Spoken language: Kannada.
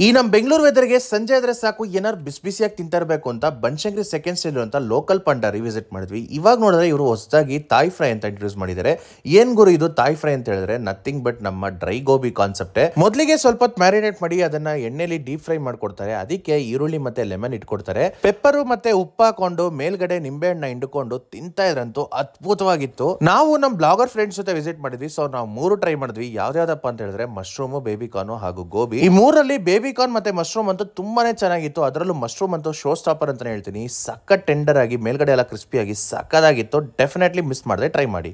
ಈ ನಮ್ಮ ಬೆಂಗಳೂರು ವೆದರ್ಗೆ ಸಂಜೆ ಆದರೆ ಸಾಕು ಏನಾರು ಬಿಸಿ ಬಿಸಿಯಾಗಿ ತಿಂತಿರಬೇಕು ಅಂತ ಬನ್ಶಂಕರಿ ಸೆಕೆಂಡ್ ಸ್ಟೇಜ್ ಅಂತ ಲೋಕಲ್ ಪಂಡ ರಿವಿಸಿಟ್ ಮಾಡಿದ್ವಿ ಇವಾಗ ನೋಡಿದ್ರೆ ಇವರು ಹೊಸದಾಗಿ ತಾಯ್ ಫ್ರೈ ಅಂತ ಇಂಟ್ರೊಡ್ಯೂಸ್ ಮಾಡಿದ್ದಾರೆ ಏನ್ ಗುರು ಇದು ತಾಯ್ ಫ್ರೈ ಅಂತ ಹೇಳಿದ್ರೆ ನಥಿಂಗ್ ಬಟ್ ನಮ್ಮ ಡ್ರೈ ಗೋಬಿ ಕಾನ್ಸೆಪ್ಟ್ ಮೊದಲಿಗೆ ಸ್ವಲ್ಪ ಹೊತ್ತು ಮ್ಯಾರಿನೇಟ್ ಮಾಡಿ ಅದನ್ನ ಎಣ್ಣೆಲಿ ಡೀಪ್ ಫ್ರೈ ಮಾಡ್ಕೊಡ್ತಾರೆ ಅದಕ್ಕೆ ಈರುಳ್ಳಿ ಮತ್ತೆ ಲೆಮನ್ ಇಟ್ಕೊಡ್ತಾರೆ ಪೆಪ್ಪರು ಮತ್ತೆ ಉಪ್ಪು ಹಾಕೊಂಡು ಮೇಲ್ಗಡೆ ನಿಂಬೆಹಣ್ಣ ಹಿಂಡ್ಕೊಂಡು ತಿಂತ ಇದ್ರಂತೂ ಅದ್ಭುತವಾಗಿತ್ತು ನಾವು ನಮ್ಮ ಬ್ಲಾಗರ್ ಫ್ರೆಂಡ್ಸ್ ಜೊತೆ ವಿಸಿಟ್ ಮಾಡಿದ್ವಿ ಸೊ ನಾವು ಮೂರು ಟ್ರೈ ಮಾಡಿದ್ವಿ ಯಾವ್ದಾವ್ದಪ್ಪ ಅಂತ ಹೇಳಿದ್ರೆ ಮಶ್ರೂಮು ಕಾನು ಹಾಗೂ ಗೋಬಿ ಈ ಮೂರಲ್ಲಿ ಬೇಬಿ ಬೇಬಿಕಾರ್ನ್ ಮತ್ತೆ ಮಶ್ರೂಮ್ ಅಂತೂ ತುಂಬಾ ಚೆನ್ನಾಗಿತ್ತು ಅದರಲ್ಲೂ ಮಶ್ರೂಮ್ ಅಂತೂ ಶೋ ಸ್ಟಾಪರ್ ಅಂತಲೇ ಹೇಳ್ತೀನಿ ಸಖತ್ ಟೆಂಡರ್ ಆಗಿ ಮೇಲ್ಗಡೆ ಎಲ್ಲ ಕ್ರಿಸ್ಪಿಯಾಗಿ ಸಖತ್ತಾಗಿತ್ತು ಡೆಫಿನೆಟ್ಲಿ ಮಿಸ್ ಮಾಡಿದೆ ಟ್ರೈ ಮಾಡಿ